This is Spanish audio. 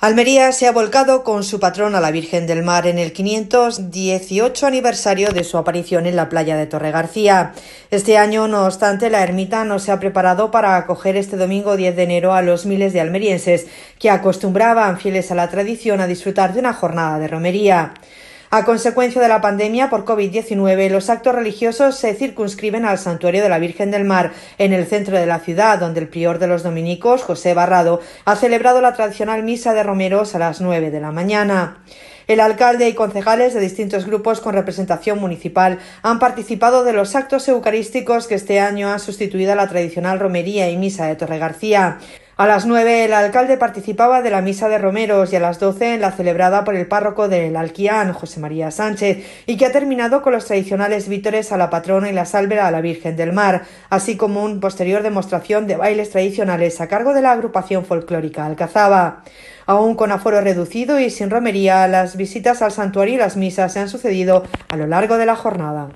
Almería se ha volcado con su patrón a la Virgen del Mar en el 518 aniversario de su aparición en la playa de Torre García. Este año, no obstante, la ermita no se ha preparado para acoger este domingo 10 de enero a los miles de almerienses que acostumbraban, fieles a la tradición, a disfrutar de una jornada de romería. A consecuencia de la pandemia por COVID-19, los actos religiosos se circunscriben al santuario de la Virgen del Mar, en el centro de la ciudad, donde el prior de los dominicos, José Barrado, ha celebrado la tradicional misa de romeros a las nueve de la mañana. El alcalde y concejales de distintos grupos con representación municipal han participado de los actos eucarísticos que este año han sustituido a la tradicional romería y misa de Torre García. A las nueve el alcalde participaba de la misa de romeros y a las doce en la celebrada por el párroco del alquian José María Sánchez, y que ha terminado con los tradicionales vítores a la patrona y la salve a la Virgen del Mar, así como un posterior demostración de bailes tradicionales a cargo de la agrupación folclórica Alcazaba. Aún con aforo reducido y sin romería, las visitas al santuario y las misas se han sucedido a lo largo de la jornada.